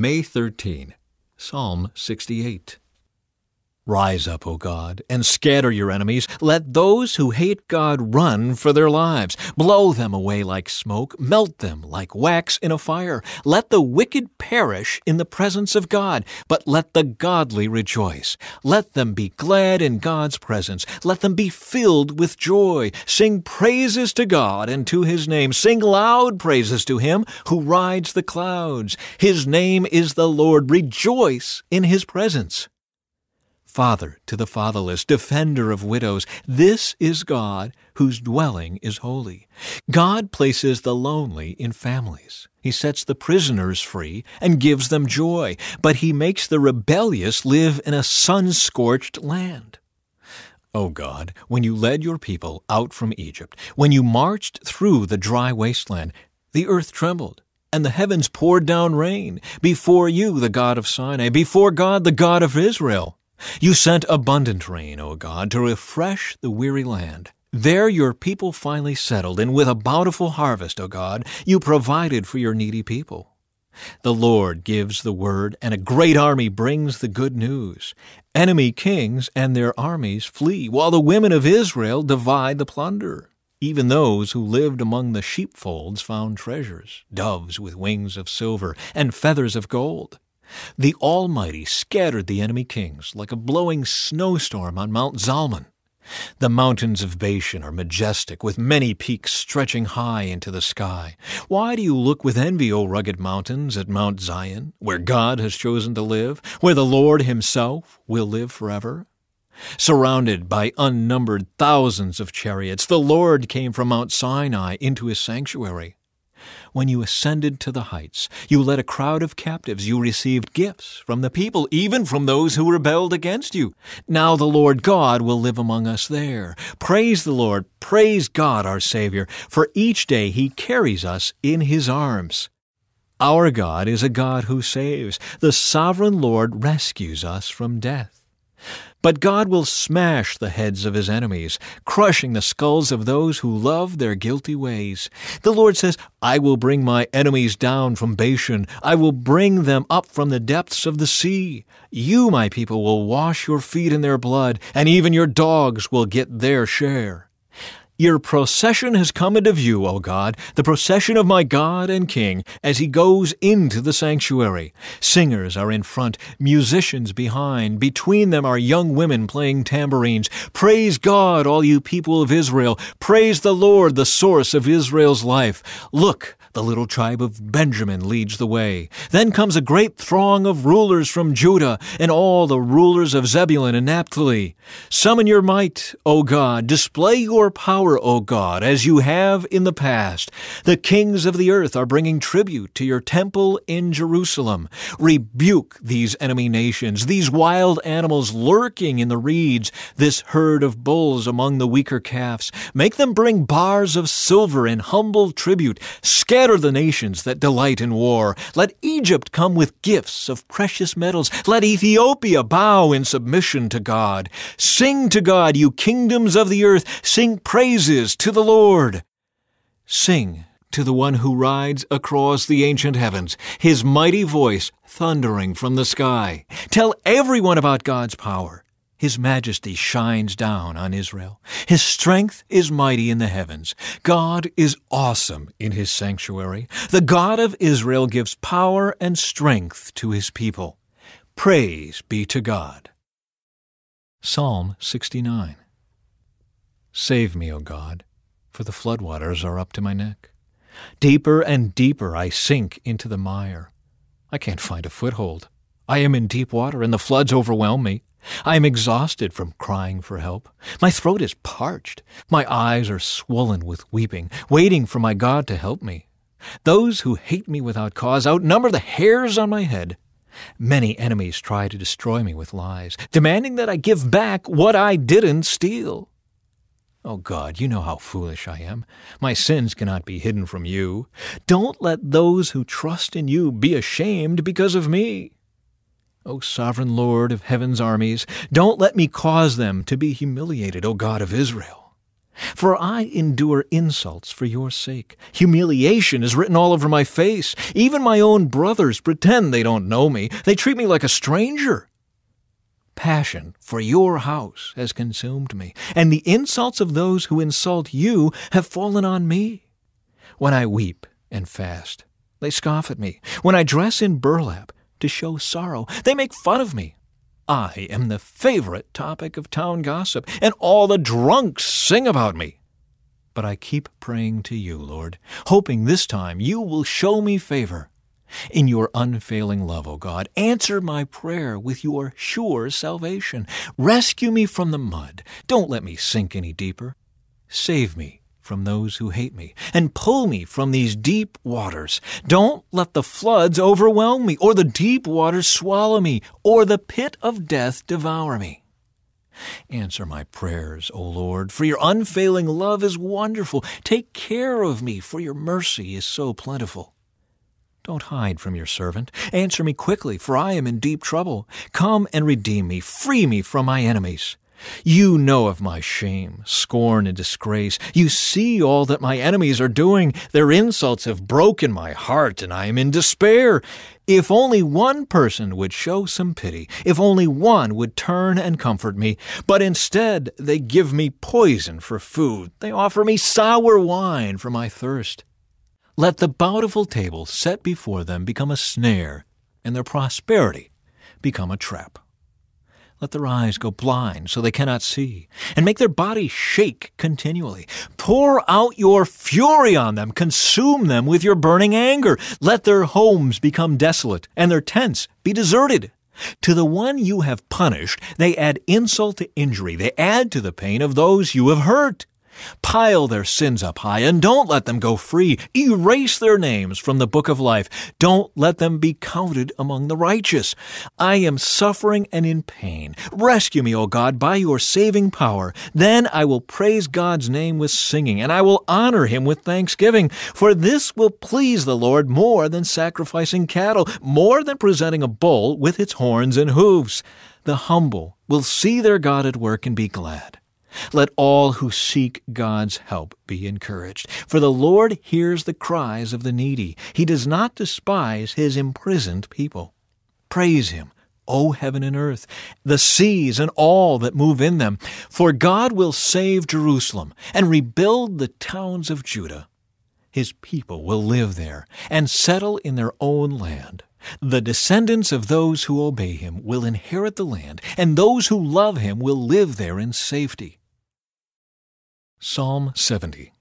May 13, Psalm 68. Rise up, O God, and scatter your enemies. Let those who hate God run for their lives. Blow them away like smoke. Melt them like wax in a fire. Let the wicked perish in the presence of God, but let the godly rejoice. Let them be glad in God's presence. Let them be filled with joy. Sing praises to God and to his name. Sing loud praises to him who rides the clouds. His name is the Lord. Rejoice in his presence father to the fatherless, defender of widows. This is God whose dwelling is holy. God places the lonely in families. He sets the prisoners free and gives them joy, but he makes the rebellious live in a sun scorched land. O oh God, when you led your people out from Egypt, when you marched through the dry wasteland, the earth trembled and the heavens poured down rain. Before you, the God of Sinai, before God, the God of Israel, you sent abundant rain, O God, to refresh the weary land. There your people finally settled, and with a bountiful harvest, O God, you provided for your needy people. The Lord gives the word, and a great army brings the good news. Enemy kings and their armies flee, while the women of Israel divide the plunder. Even those who lived among the sheepfolds found treasures, doves with wings of silver and feathers of gold. The Almighty scattered the enemy kings like a blowing snowstorm on Mount Zalmon. The mountains of Bashan are majestic, with many peaks stretching high into the sky. Why do you look with envy, O rugged mountains, at Mount Zion, where God has chosen to live, where the Lord himself will live forever? Surrounded by unnumbered thousands of chariots, the Lord came from Mount Sinai into his sanctuary. When you ascended to the heights, you led a crowd of captives, you received gifts from the people, even from those who rebelled against you. Now the Lord God will live among us there. Praise the Lord, praise God our Savior, for each day he carries us in his arms. Our God is a God who saves. The sovereign Lord rescues us from death. But God will smash the heads of his enemies, crushing the skulls of those who love their guilty ways. The Lord says, I will bring my enemies down from Bashan. I will bring them up from the depths of the sea. You, my people, will wash your feet in their blood, and even your dogs will get their share. Your procession has come into view, O God, the procession of my God and King, as he goes into the sanctuary. Singers are in front, musicians behind. Between them are young women playing tambourines. Praise God, all you people of Israel. Praise the Lord, the source of Israel's life. Look, the little tribe of Benjamin leads the way. Then comes a great throng of rulers from Judah, and all the rulers of Zebulun and Naphtali. Summon your might, O God. Display your power, O God, as you have in the past. The kings of the earth are bringing tribute to your temple in Jerusalem. Rebuke these enemy nations, these wild animals lurking in the reeds, this herd of bulls among the weaker calves. Make them bring bars of silver in humble tribute. Scale Scatter the nations that delight in war. Let Egypt come with gifts of precious metals. Let Ethiopia bow in submission to God. Sing to God, you kingdoms of the earth. Sing praises to the Lord. Sing to the one who rides across the ancient heavens, his mighty voice thundering from the sky. Tell everyone about God's power. His majesty shines down on Israel. His strength is mighty in the heavens. God is awesome in his sanctuary. The God of Israel gives power and strength to his people. Praise be to God. Psalm 69 Save me, O God, for the floodwaters are up to my neck. Deeper and deeper I sink into the mire. I can't find a foothold. I am in deep water, and the floods overwhelm me. I am exhausted from crying for help. My throat is parched. My eyes are swollen with weeping, waiting for my God to help me. Those who hate me without cause outnumber the hairs on my head. Many enemies try to destroy me with lies, demanding that I give back what I didn't steal. Oh God, you know how foolish I am. My sins cannot be hidden from you. Don't let those who trust in you be ashamed because of me. O sovereign Lord of heaven's armies, don't let me cause them to be humiliated, O God of Israel. For I endure insults for your sake. Humiliation is written all over my face. Even my own brothers pretend they don't know me. They treat me like a stranger. Passion for your house has consumed me, and the insults of those who insult you have fallen on me. When I weep and fast, they scoff at me. When I dress in burlap, to show sorrow. They make fun of me. I am the favorite topic of town gossip, and all the drunks sing about me. But I keep praying to you, Lord, hoping this time you will show me favor. In your unfailing love, O God, answer my prayer with your sure salvation. Rescue me from the mud. Don't let me sink any deeper. Save me from those who hate me, and pull me from these deep waters. Don't let the floods overwhelm me, or the deep waters swallow me, or the pit of death devour me. Answer my prayers, O Lord, for your unfailing love is wonderful. Take care of me, for your mercy is so plentiful. Don't hide from your servant. Answer me quickly, for I am in deep trouble. Come and redeem me. Free me from my enemies. You know of my shame, scorn, and disgrace. You see all that my enemies are doing. Their insults have broken my heart, and I am in despair. If only one person would show some pity, if only one would turn and comfort me. But instead, they give me poison for food. They offer me sour wine for my thirst. Let the bountiful table set before them become a snare, and their prosperity become a trap. Let their eyes go blind so they cannot see, and make their bodies shake continually. Pour out your fury on them, consume them with your burning anger. Let their homes become desolate, and their tents be deserted. To the one you have punished, they add insult to injury. They add to the pain of those you have hurt. Pile their sins up high and don't let them go free. Erase their names from the book of life. Don't let them be counted among the righteous. I am suffering and in pain. Rescue me, O God, by your saving power. Then I will praise God's name with singing and I will honor him with thanksgiving. For this will please the Lord more than sacrificing cattle, more than presenting a bull with its horns and hooves. The humble will see their God at work and be glad. Let all who seek God's help be encouraged. For the Lord hears the cries of the needy. He does not despise his imprisoned people. Praise him, O heaven and earth, the seas and all that move in them. For God will save Jerusalem and rebuild the towns of Judah. His people will live there and settle in their own land. The descendants of those who obey him will inherit the land, and those who love him will live there in safety. Psalm 70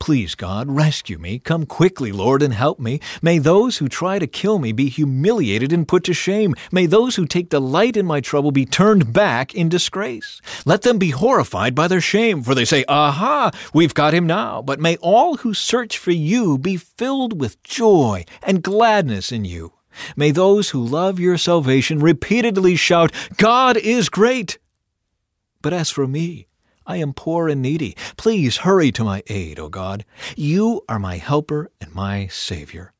Please, God, rescue me. Come quickly, Lord, and help me. May those who try to kill me be humiliated and put to shame. May those who take delight in my trouble be turned back in disgrace. Let them be horrified by their shame, for they say, Aha, we've got him now. But may all who search for you be filled with joy and gladness in you. May those who love your salvation repeatedly shout, God is great. But as for me, I am poor and needy. Please hurry to my aid, O God. You are my helper and my Savior.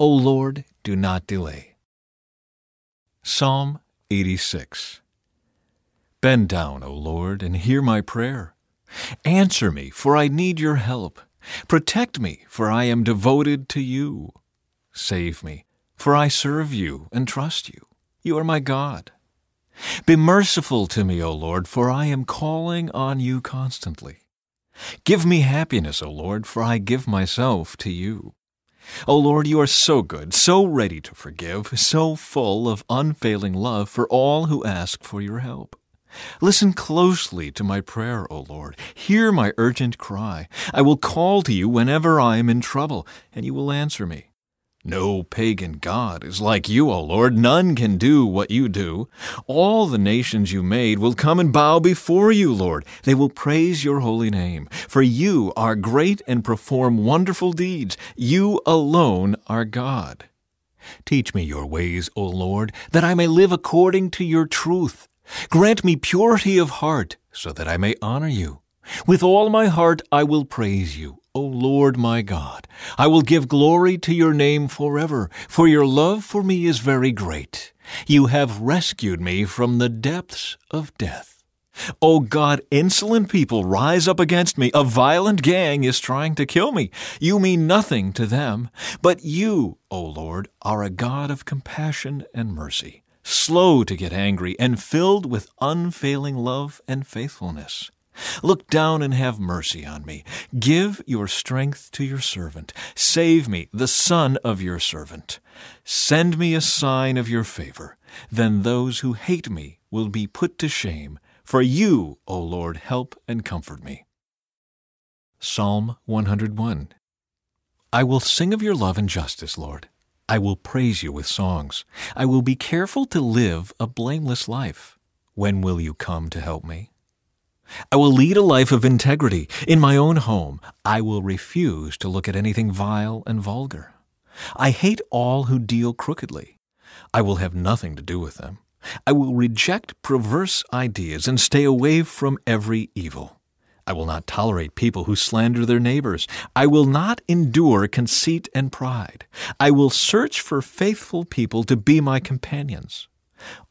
O Lord, do not delay. Psalm 86 Bend down, O Lord, and hear my prayer. Answer me, for I need your help. Protect me, for I am devoted to you. Save me, for I serve you and trust you. You are my God. Be merciful to me, O Lord, for I am calling on you constantly. Give me happiness, O Lord, for I give myself to you. O Lord, you are so good, so ready to forgive, so full of unfailing love for all who ask for your help. Listen closely to my prayer, O Lord. Hear my urgent cry. I will call to you whenever I am in trouble, and you will answer me. No pagan god is like you, O Lord. None can do what you do. All the nations you made will come and bow before you, Lord. They will praise your holy name. For you are great and perform wonderful deeds. You alone are God. Teach me your ways, O Lord, that I may live according to your truth. Grant me purity of heart, so that I may honor you. With all my heart I will praise you. O Lord my God, I will give glory to your name forever, for your love for me is very great. You have rescued me from the depths of death. O God, insolent people rise up against me. A violent gang is trying to kill me. You mean nothing to them. But you, O Lord, are a God of compassion and mercy, slow to get angry, and filled with unfailing love and faithfulness. Look down and have mercy on me. Give your strength to your servant. Save me, the son of your servant. Send me a sign of your favor. Then those who hate me will be put to shame. For you, O Lord, help and comfort me. Psalm 101 I will sing of your love and justice, Lord. I will praise you with songs. I will be careful to live a blameless life. When will you come to help me? I will lead a life of integrity. In my own home, I will refuse to look at anything vile and vulgar. I hate all who deal crookedly. I will have nothing to do with them. I will reject perverse ideas and stay away from every evil. I will not tolerate people who slander their neighbors. I will not endure conceit and pride. I will search for faithful people to be my companions.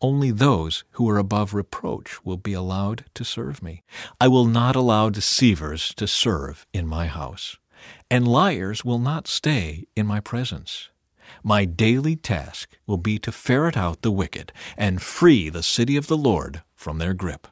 Only those who are above reproach will be allowed to serve me. I will not allow deceivers to serve in my house, and liars will not stay in my presence. My daily task will be to ferret out the wicked and free the city of the Lord from their grip.